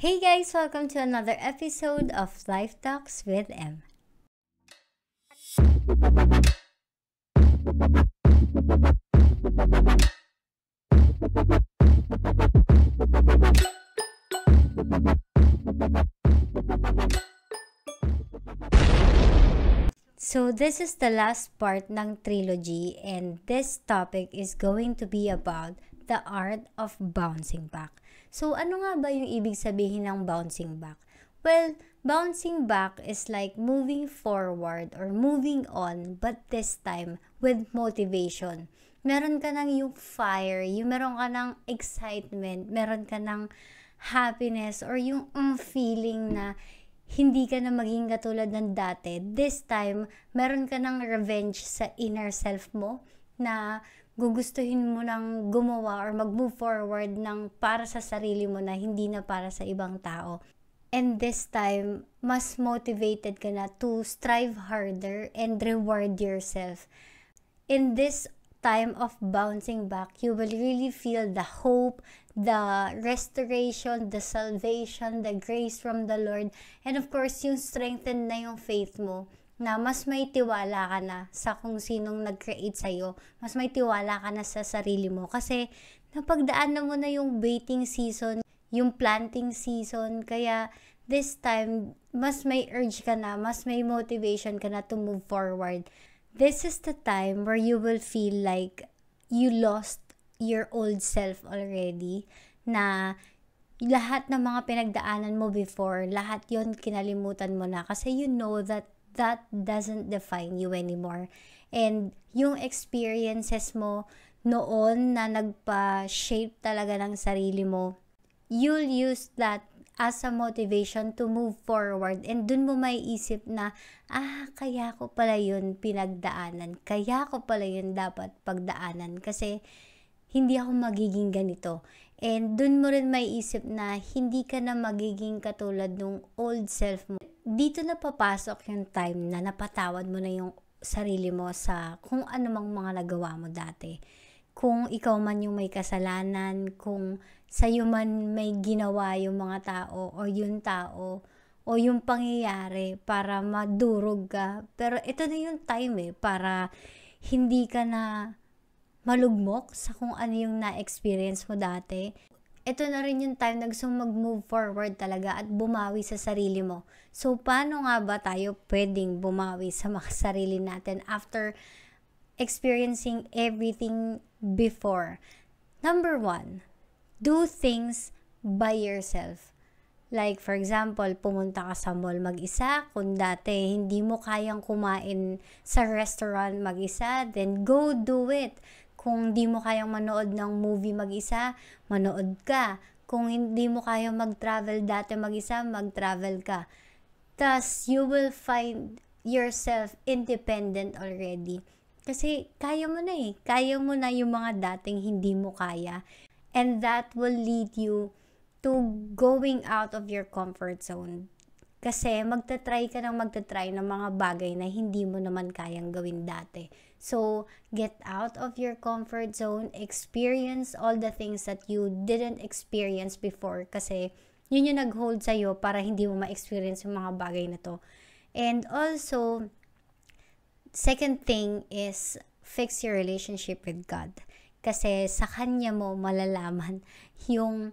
Hey guys, welcome to another episode of Life Talks with M. So this is the last part ng trilogy and this topic is going to be about the art of bouncing back. So, ano nga ba yung ibig sabihin ng bouncing back? Well, bouncing back is like moving forward or moving on, but this time with motivation. Meron ka ng yung fire, yung meron ka ng excitement, meron ka ng happiness or yung um, feeling na hindi ka na maging katulad ng dati. This time, meron ka ng revenge sa inner self mo na gugustuhin mo nang gumawa or mag-move forward ng para sa sarili mo na hindi na para sa ibang tao. And this time, mas motivated ka na to strive harder and reward yourself. In this time of bouncing back, you will really feel the hope, the restoration, the salvation, the grace from the Lord, and of course, yung strengthen na yung faith mo na mas may tiwala ka na sa kung sinong nag-create sa'yo. Mas may tiwala ka na sa sarili mo. Kasi napagdaan na mo na yung baiting season, yung planting season. Kaya this time, mas may urge ka na, mas may motivation ka na to move forward. This is the time where you will feel like you lost your old self already na lahat ng mga pinagdaanan mo before, lahat yon kinalimutan mo na kasi you know that that doesn't define you anymore. And yung experiences mo noon na nagpa-shape talaga ng sarili mo, you'll use that as a motivation to move forward. And dun mo may isip na, ah, kaya ko pala yun pinagdaanan. Kaya ko pala yun dapat pagdaanan. Kasi, hindi ako magiging ganito. And dun mo rin may isip na hindi ka na magiging katulad ng old self mo dito na papasok yung time na napatawad mo na yung sarili mo sa kung anumang mga nagawa mo dati. Kung ikaw man yung may kasalanan, kung sa'yo man may ginawa yung mga tao o yung tao o yung pangyayari para madurog ka. Pero ito na yung time eh, para hindi ka na malugmok sa kung ano yung na-experience mo dati ito na rin yung time na gusto mag-move forward talaga at bumawi sa sarili mo. So, paano nga ba tayo pwedeng bumawi sa mga sarili natin after experiencing everything before? Number one, do things by yourself. Like, for example, pumunta ka sa mall mag-isa. Kung dati hindi mo kayang kumain sa restaurant mag-isa, then go do it kung di mo kayang manood ng movie mag-isa, manood ka. Kung hindi mo kayang mag-travel dati mag-isa, mag-travel ka. Thus, you will find yourself independent already. Kasi kaya mo na eh. Kaya mo na yung mga dating hindi mo kaya. And that will lead you to going out of your comfort zone. Kasi magta-try ka ng magta-try ng mga bagay na hindi mo naman kayang gawin dati. So, get out of your comfort zone, experience all the things that you didn't experience before kasi yun yung nag-hold sa'yo para hindi mo ma-experience yung mga bagay na to. And also, second thing is fix your relationship with God. Kasi sa Kanya mo malalaman yung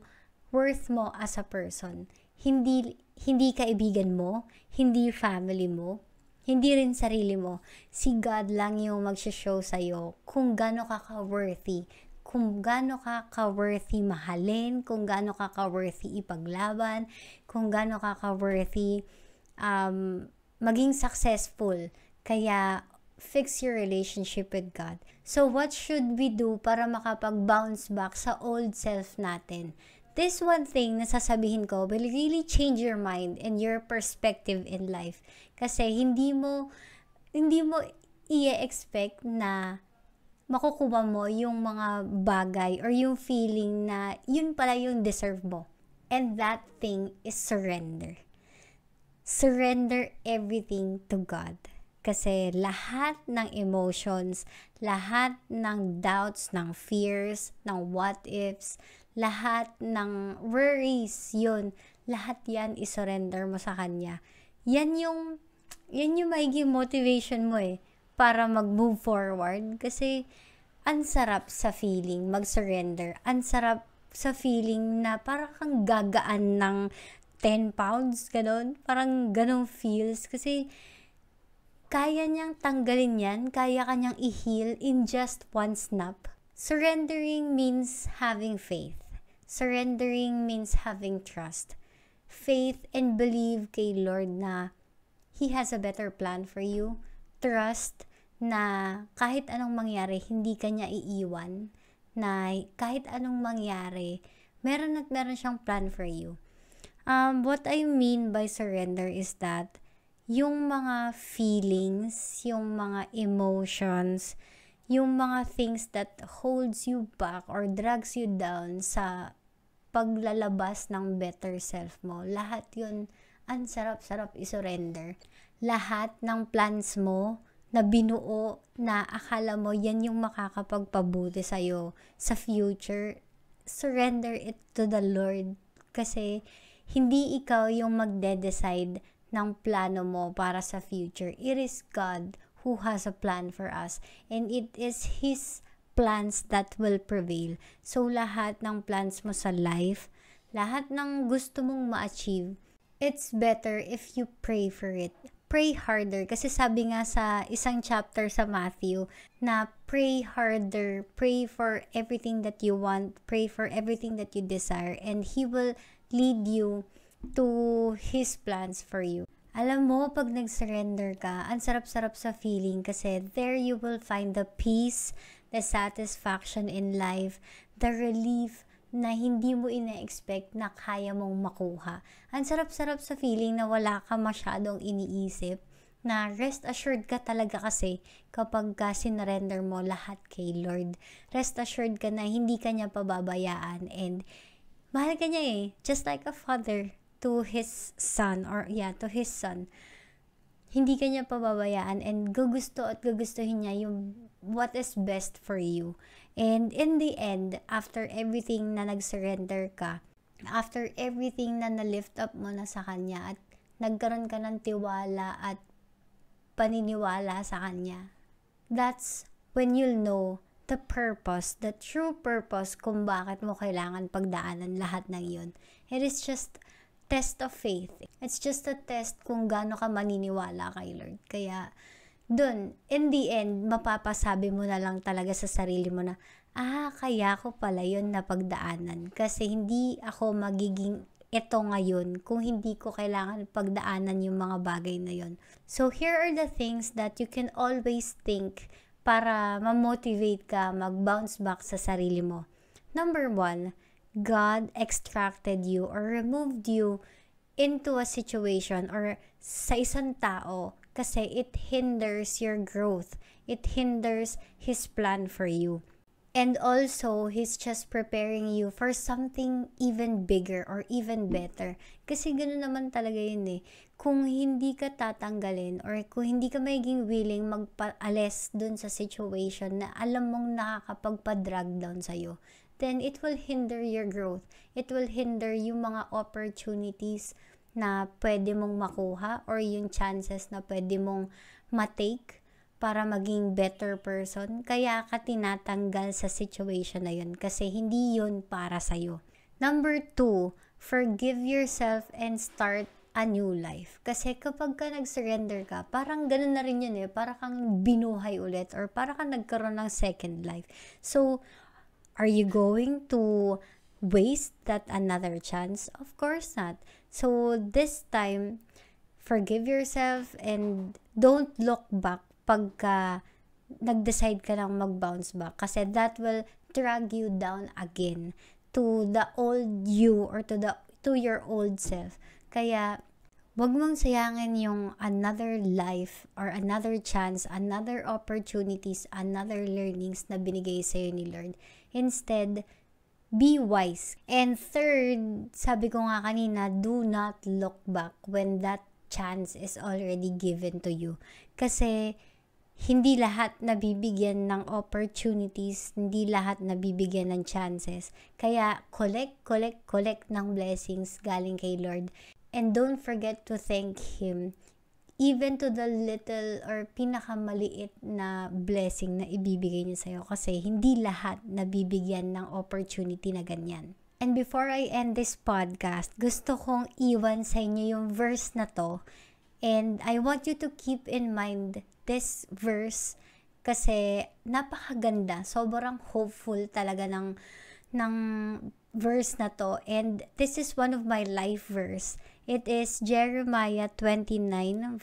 worth mo as a person. Hindi, hindi kaibigan mo, hindi family mo, hindi rin sarili mo. Si God lang yung magsha-show sa iyo kung gaano ka ka-worthy, kung gaano ka ka-worthy mahalin, kung gaano ka ka-worthy ipaglaban, kung gaano ka ka-worthy um, maging successful. Kaya fix your relationship with God. So what should we do para makapag-bounce back sa old self natin? this one thing na sasabihin ko will really change your mind and your perspective in life. Kasi hindi mo, hindi mo i-expect na makukuha mo yung mga bagay or yung feeling na yun pala yung deserve mo. And that thing is surrender. Surrender everything to God. Kasi lahat ng emotions, lahat ng doubts, ng fears, ng what ifs, lahat ng worries, yun, lahat yan isurrender mo sa Kanya. Yan yung, yan yung magiging motivation mo eh, para mag-move forward. Kasi, ang sarap sa feeling mag-surrender. Ang sarap sa feeling na parang kang gagaan ng 10 pounds, ganun. Parang ganun feels. Kasi, kaya niyang tanggalin yan, kaya kanyang i-heal in just one snap. Surrendering means having faith. Surrendering means having trust, faith, and believe kay Lord na He has a better plan for you. Trust na kahit anong mangyari, hindi ka niya iiwan. Na kahit anong mangyari, meron at meron siyang plan for you. Um, what I mean by surrender is that yung mga feelings, yung mga emotions, yung mga things that holds you back or drags you down sa paglalabas ng better self mo. Lahat yun, ang sarap-sarap isurrender. Lahat ng plans mo na binuo na akala mo yan yung makakapagpabuti sa'yo sa future, surrender it to the Lord. Kasi hindi ikaw yung magde-decide ng plano mo para sa future. It is God who has a plan for us. And it is His plans that will prevail. So, lahat ng plans mo sa life, lahat ng gusto mong ma-achieve, it's better if you pray for it. Pray harder. Kasi sabi nga sa isang chapter sa Matthew na pray harder, pray for everything that you want, pray for everything that you desire, and He will lead you to His plans for you. Alam mo, pag nag-surrender ka, ang sarap-sarap sa feeling kasi there you will find the peace, the satisfaction in life, the relief na hindi mo ina-expect na kaya mong makuha. Ang sarap-sarap sa feeling na wala ka masyadong iniisip, na rest assured ka talaga kasi kapag ka sinurrender mo lahat kay Lord. Rest assured ka na hindi ka niya pababayaan and mahal ka niya eh, just like a father to his son or yeah, to his son. Hindi kanya pababayaan and gugusto at gugustuhin niya yung what is best for you. And in the end, after everything na nag-surrender ka, after everything na na-lift up mo na sa kanya at nagkaroon ka ng tiwala at paniniwala sa kanya, that's when you'll know the purpose, the true purpose kung bakit mo kailangan pagdaanan lahat ng yun. It is just test of faith. It's just a test kung gaano ka maniniwala kay Lord. Kaya, dun, in the end, mapapasabi mo na lang talaga sa sarili mo na, ah, kaya ko pala yun pagdaanan. Kasi hindi ako magiging ito ngayon kung hindi ko kailangan pagdaanan yung mga bagay na yon. So here are the things that you can always think para ma-motivate ka mag-bounce back sa sarili mo. Number one, God extracted you or removed you into a situation or sa isang tao kasi it hinders your growth. It hinders His plan for you. And also, He's just preparing you for something even bigger or even better. Kasi ganoon naman talaga yun eh. Kung hindi ka tatanggalin or kung hindi ka magiging willing magpaalis dun sa situation na alam mong nakakapagpa-drag down sa'yo, then it will hinder your growth. It will hinder yung mga opportunities na pwede mong makuha or yung chances na pwede mong matake para maging better person. Kaya ka tinatanggal sa situation na yun kasi hindi yun para sa'yo. Number two, forgive yourself and start a new life. Kasi kapag ka nag-surrender ka, parang ganun na rin yun eh. Para kang binuhay ulit or para kang nagkaroon ng second life. So, Are you going to waste that another chance? Of course not. So this time, forgive yourself and don't look back pagka nag-decide ka lang mag-bounce back kasi that will drag you down again to the old you or to the to your old self. Kaya wag mong sayangin yung another life or another chance, another opportunities, another learnings na binigay sa ni Lord. Instead, be wise. And third, sabi ko nga kanina, do not look back when that chance is already given to you. Kasi hindi lahat nabibigyan ng opportunities, hindi lahat nabibigyan ng chances. Kaya collect, collect, collect ng blessings galing kay Lord. And don't forget to thank Him even to the little or pinakamaliit na blessing na ibibigay niya sa'yo kasi hindi lahat nabibigyan ng opportunity na ganyan. And before I end this podcast, gusto kong iwan sa inyo yung verse na to and I want you to keep in mind this verse kasi napakaganda, sobrang hopeful talaga ng ng verse na to and this is one of my life verse It is Jeremiah 29,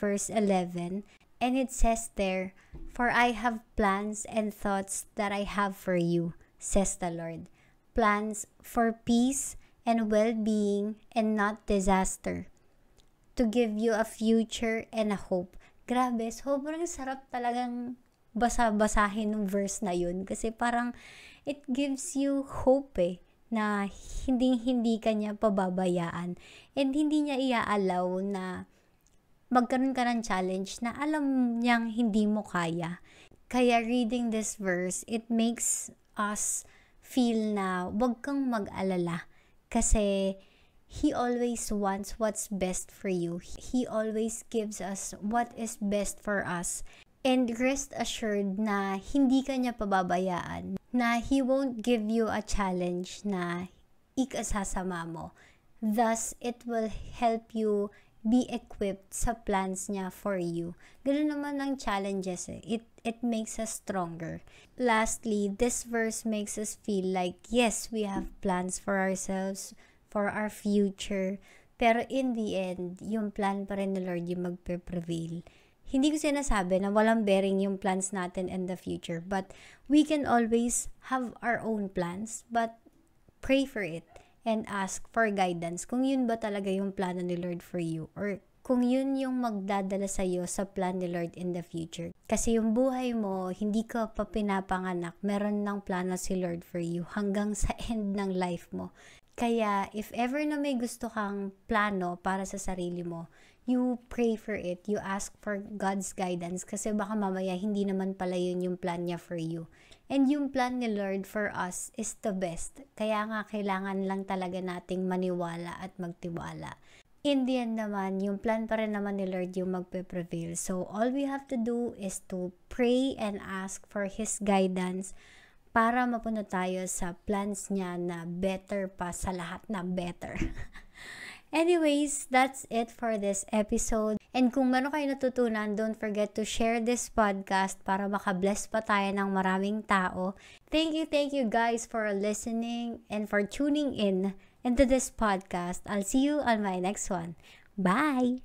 verse 11, and it says there, For I have plans and thoughts that I have for you, says the Lord, plans for peace and well-being and not disaster, to give you a future and a hope. Grabe, sobrang sarap talagang basa-basahin ng verse na yun kasi parang it gives you hope eh na hindi hindi kanya pababayaan and hindi niya iaalaw na magkaroon ka ng challenge na alam niyang hindi mo kaya. Kaya reading this verse, it makes us feel na huwag kang mag-alala kasi He always wants what's best for you. He always gives us what is best for us. And rest assured na hindi ka niya pababayaan, na he won't give you a challenge na ikasasama mo. Thus, it will help you be equipped sa plans niya for you. Ganun naman ang challenges eh. It, it makes us stronger. Lastly, this verse makes us feel like, yes, we have plans for ourselves, for our future. Pero in the end, yung plan pa rin ng Lord yung magpe-prevail hindi ko sinasabi na walang bearing yung plans natin in the future. But we can always have our own plans, but pray for it and ask for guidance kung yun ba talaga yung plano ni Lord for you or kung yun yung magdadala sa iyo sa plan ni Lord in the future. Kasi yung buhay mo, hindi ka pa pinapanganak, meron ng plano si Lord for you hanggang sa end ng life mo. Kaya if ever na may gusto kang plano para sa sarili mo, you pray for it. You ask for God's guidance kasi baka mamaya hindi naman pala yun yung plan niya for you. And yung plan ni Lord for us is the best. Kaya nga kailangan lang talaga nating maniwala at magtiwala. In the end naman, yung plan pa rin naman ni Lord yung magpe-prevail. So all we have to do is to pray and ask for His guidance para mapunta tayo sa plans niya na better pa sa lahat na better. Anyways, that's it for this episode. And kung meron kayo natutunan, don't forget to share this podcast para makabless pa tayo ng maraming tao. Thank you, thank you guys for listening and for tuning in into this podcast. I'll see you on my next one. Bye!